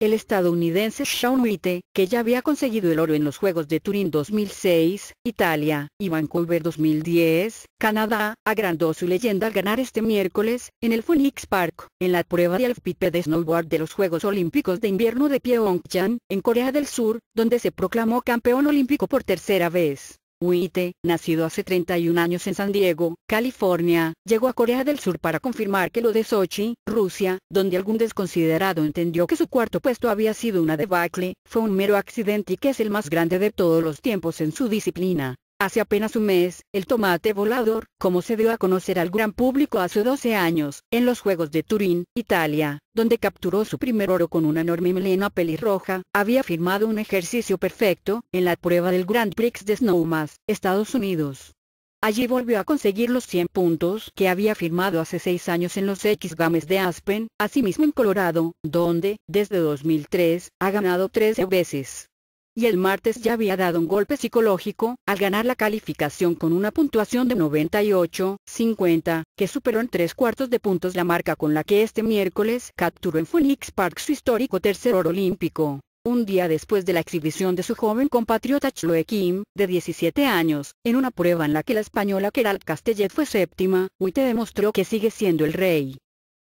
El estadounidense Sean Witte, que ya había conseguido el oro en los Juegos de Turín 2006, Italia, y Vancouver 2010, Canadá, agrandó su leyenda al ganar este miércoles, en el Phoenix Park, en la prueba de alpiped de snowboard de los Juegos Olímpicos de Invierno de Pyeongchang, en Corea del Sur, donde se proclamó campeón olímpico por tercera vez. Witte, nacido hace 31 años en San Diego, California, llegó a Corea del Sur para confirmar que lo de Sochi, Rusia, donde algún desconsiderado entendió que su cuarto puesto había sido una debacle, fue un mero accidente y que es el más grande de todos los tiempos en su disciplina. Hace apenas un mes, el tomate volador, como se dio a conocer al gran público hace 12 años, en los Juegos de Turín, Italia, donde capturó su primer oro con una enorme melena pelirroja, había firmado un ejercicio perfecto, en la prueba del Grand Prix de Snowmass, Estados Unidos. Allí volvió a conseguir los 100 puntos que había firmado hace 6 años en los X Games de Aspen, asimismo en Colorado, donde, desde 2003, ha ganado 13 veces y el martes ya había dado un golpe psicológico, al ganar la calificación con una puntuación de 98-50, que superó en tres cuartos de puntos la marca con la que este miércoles capturó en Phoenix Park su histórico tercer oro olímpico. Un día después de la exhibición de su joven compatriota Chloe Kim, de 17 años, en una prueba en la que la española Keral Castellet fue séptima, Witte demostró que sigue siendo el rey.